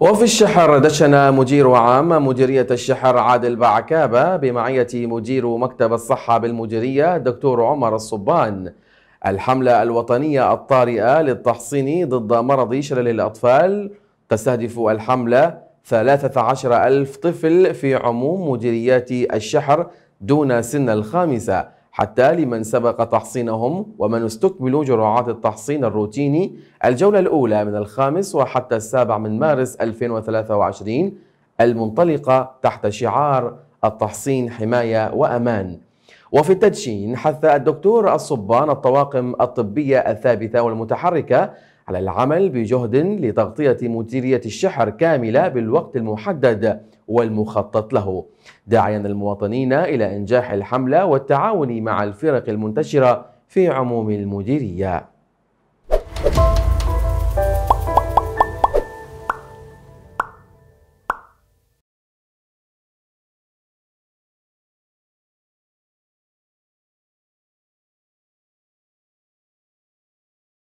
وفي الشحر دشن مدير عام مديرية الشحر عادل بعكابة بمعية مدير مكتب الصحة بالمديرية دكتور عمر الصبان الحملة الوطنية الطارئة للتحصين ضد مرض شلل الأطفال تستهدف الحملة 13 ألف طفل في عموم مديريات الشحر دون سن الخامسة حتى لمن سبق تحصينهم ومن استكملوا جرعات التحصين الروتيني الجولة الأولى من الخامس وحتى السابع من مارس 2023 المنطلقة تحت شعار التحصين حماية وأمان وفي التدشين حث الدكتور الصبان الطواقم الطبية الثابتة والمتحركة على العمل بجهد لتغطية مديرية الشحر كاملة بالوقت المحدد والمخطط له داعيا المواطنين إلى إنجاح الحملة والتعاون مع الفرق المنتشرة في عموم المديرية